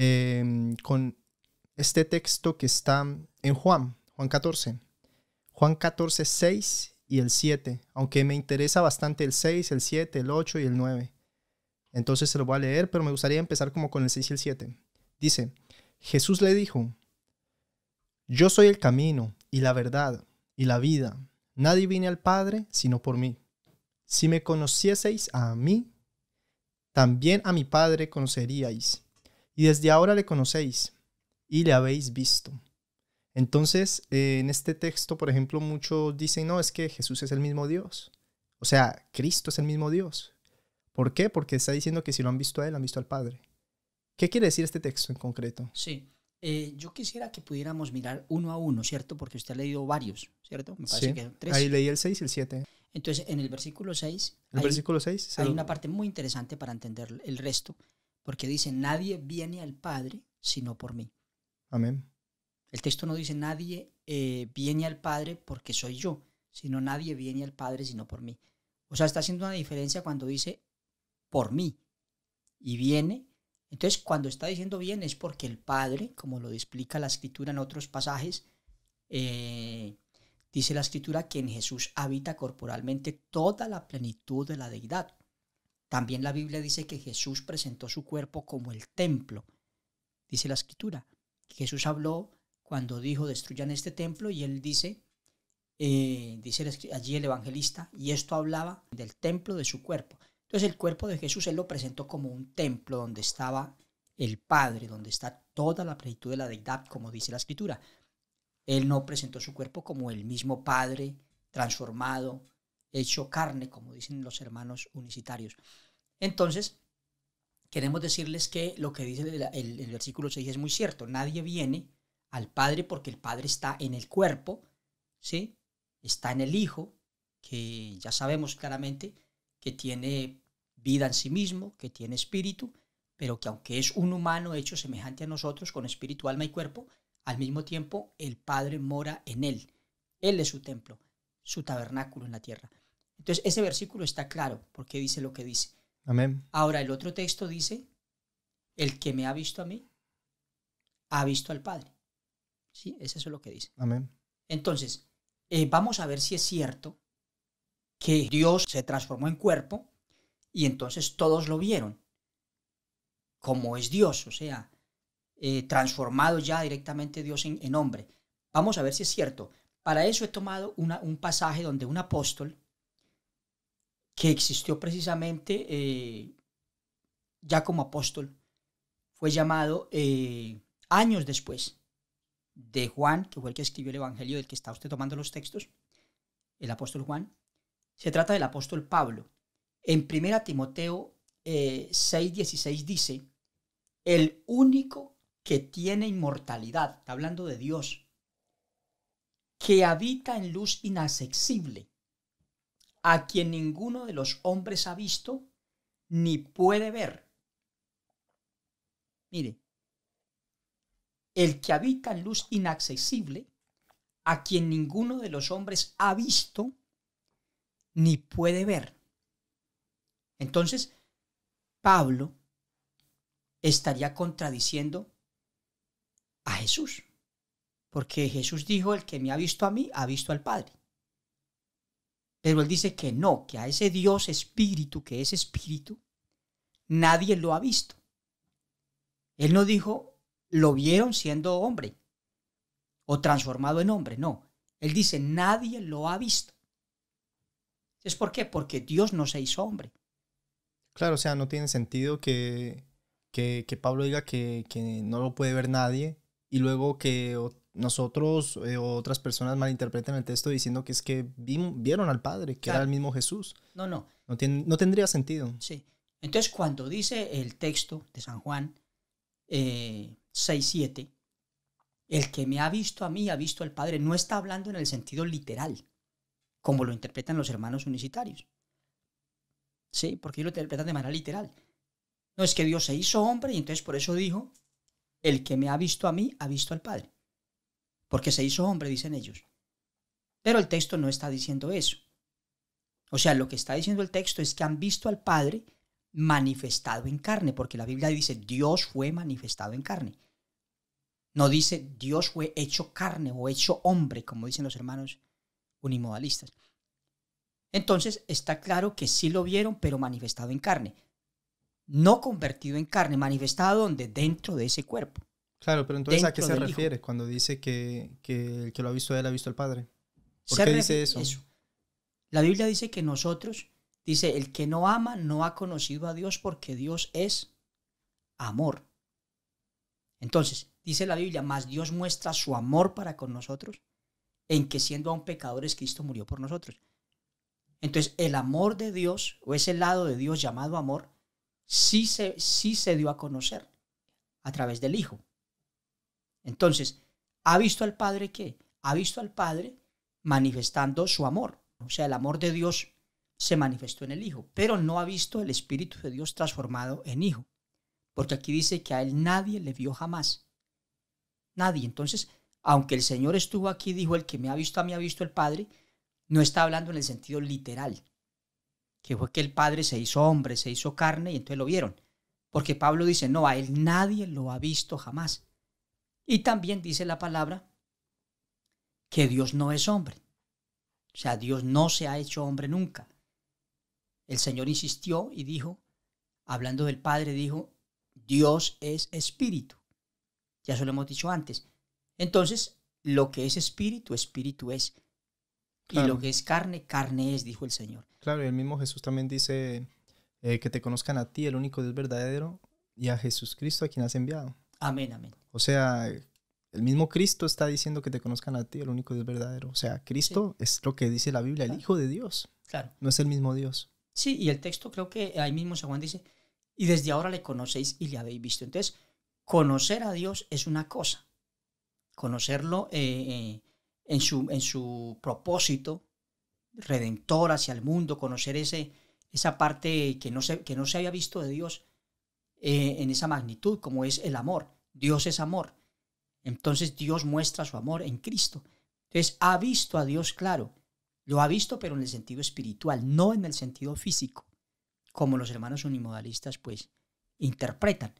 Em, con este texto que está en Juan, Juan 14. Juan 14, 6 y el 7, aunque me interesa bastante el 6, el 7, el 8 y el 9. Entonces se lo voy a leer, pero me gustaría empezar como con el 6 y el 7. Dice, Jesús le dijo, yo soy el camino y la verdad y la vida. Nadie viene al Padre sino por mí. Si me conocieseis a mí, también a mi Padre conoceríais y desde ahora le conocéis y le habéis visto. Entonces, eh, en este texto, por ejemplo, muchos dicen, no, es que Jesús es el mismo Dios. O sea, Cristo es el mismo Dios. ¿Por qué? Porque está diciendo que si lo han visto a Él, han visto al Padre. ¿Qué quiere decir este texto en concreto? Sí. Eh, yo quisiera que pudiéramos mirar uno a uno, ¿cierto? Porque usted ha leído varios, ¿cierto? Me parece sí. que Ahí leí el 6 y el 7. Entonces, en el versículo 6, el hay, versículo 6 hay una parte muy interesante para entender el resto porque dice, nadie viene al Padre sino por mí. Amén. El texto no dice, nadie eh, viene al Padre porque soy yo, sino nadie viene al Padre sino por mí. O sea, está haciendo una diferencia cuando dice, por mí, y viene. Entonces, cuando está diciendo viene es porque el Padre, como lo explica la escritura en otros pasajes, eh, dice la escritura que en Jesús habita corporalmente toda la plenitud de la deidad. También la Biblia dice que Jesús presentó su cuerpo como el templo. Dice la escritura. Jesús habló cuando dijo, destruyan este templo, y él dice, eh, dice allí el evangelista, y esto hablaba del templo de su cuerpo. Entonces el cuerpo de Jesús él lo presentó como un templo donde estaba el Padre, donde está toda la plenitud de la deidad, como dice la escritura. Él no presentó su cuerpo como el mismo Padre transformado, hecho carne, como dicen los hermanos unicitarios. Entonces, queremos decirles que lo que dice el, versículo 6 es muy cierto. Nadie viene al Padre porque el Padre está en el cuerpo, ¿sí? Está en el Hijo, que ya sabemos claramente que tiene vida en sí mismo, que tiene espíritu, pero que aunque es un humano hecho semejante a nosotros, con espíritu, alma y cuerpo, al mismo tiempo el Padre mora en él. Él es su templo, su tabernáculo en la tierra. Entonces, ese versículo está claro porque dice lo que dice. Amén. Ahora, el otro texto dice, el que me ha visto a mí, ha visto al Padre. Sí, es eso lo que dice. Amén. Entonces, eh, vamos a ver si es cierto que Dios se transformó en cuerpo y entonces todos lo vieron, como es Dios, o sea, eh, transformado ya directamente Dios en, hombre. Vamos a ver si es cierto. Para eso he tomado un pasaje donde un apóstol que existió precisamente ya eh, como apóstol. Fue llamado eh, años después de Juan, que fue el que escribió el Evangelio del que está usted tomando los textos, el apóstol Juan. Se trata del apóstol Pablo. En 1 Timoteo eh, 6:16 dice, el único que tiene inmortalidad, está hablando de Dios, que habita en luz inaccesible, a quien ninguno de los hombres ha visto ni puede ver. Mire, el que habita en luz inaccesible, a quien ninguno de los hombres ha visto ni puede ver. Entonces, Pablo estaría contradiciendo a Jesús, porque Jesús dijo, el que me ha visto a mí, ha visto al Padre. Pero él dice que no, que a ese Dios espíritu, que es espíritu, nadie lo ha visto. Él no dijo, lo vieron siendo hombre o transformado en hombre, no. Él dice, nadie lo ha visto. ¿Es por qué? Porque Dios no se hizo hombre. Claro, o sea, no tiene sentido que, que, que Pablo diga que, que, no lo puede ver nadie y luego que nosotros eh, o otras personas malinterpretan el texto diciendo que es que vieron al Padre, que era el mismo Jesús. No, no. No, tendría sentido. Sí. Entonces, cuando dice el texto de San Juan eh, 6, el que me ha visto a mí ha visto al Padre, no está hablando en el sentido literal, como lo interpretan los hermanos unicitarios. Sí, porque ellos lo interpretan de manera literal. No es que Dios se hizo hombre y entonces por eso dijo, el que me ha visto a mí ha visto al Padre porque se hizo hombre, dicen ellos. Pero el texto no está diciendo eso. O sea, lo que está diciendo el texto es que han visto al Padre manifestado en carne, porque la Biblia dice Dios fue manifestado en carne. No dice Dios fue hecho carne o hecho hombre, como dicen los hermanos unimodalistas. Entonces está claro que sí lo vieron, pero manifestado en carne. No convertido en carne, manifestado donde dentro de ese cuerpo. Claro, pero entonces ¿a qué se refiere cuando dice que, el que lo ha visto él ha visto al Padre? ¿Por qué dice eso? La Biblia dice que nosotros, dice, el que no ama no ha conocido a Dios porque Dios es amor. Entonces, dice la Biblia, más Dios muestra su amor para con nosotros en que siendo aún pecadores Cristo murió por nosotros. Entonces, el amor de Dios, o ese lado de Dios llamado amor, sí se, sí se dio a conocer a través del Hijo. Entonces, ¿ha visto al Padre qué? Ha visto al Padre manifestando su amor. O sea, el amor de Dios se manifestó en el Hijo, pero no ha visto el Espíritu de Dios transformado en Hijo. Porque aquí dice que a él nadie le vio jamás. Nadie. Entonces, aunque el Señor estuvo aquí, dijo, el que me ha visto a mí ha visto el Padre, no está hablando en el sentido literal, que fue que el Padre se hizo hombre, se hizo carne y entonces lo vieron. Porque Pablo dice, no, a él nadie lo ha visto jamás. Y también dice la palabra que Dios no es hombre. O sea, Dios no se ha hecho hombre nunca. El Señor insistió y dijo, hablando del Padre, dijo, Dios es espíritu. Ya eso lo hemos dicho antes. Entonces, lo que es espíritu, espíritu es. Y lo que es carne, carne es, dijo el Señor. Claro, y el mismo Jesús también dice eh, que te conozcan a ti, el único Dios verdadero, y a Jesucristo a quien has enviado. Amén, amén. O sea, el mismo Cristo está diciendo que te conozcan a ti, el único Dios verdadero. O sea, Cristo es lo que dice la Biblia, el Hijo de Dios. Claro. No es el mismo Dios. Sí, y el texto creo que ahí mismo San Juan dice, y desde ahora le conocéis y le habéis visto. Entonces, conocer a Dios es una cosa. Conocerlo eh, eh, en, su, en su propósito redentor hacia el mundo, conocer ese, esa parte que no, se, que no se había visto de Dios, eh, en esa magnitud como es el amor. Dios es amor. Entonces Dios muestra su amor en Cristo. Entonces ha visto a Dios claro. Lo ha visto pero en el sentido espiritual, no en el sentido físico, como los hermanos unimodalistas pues interpretan.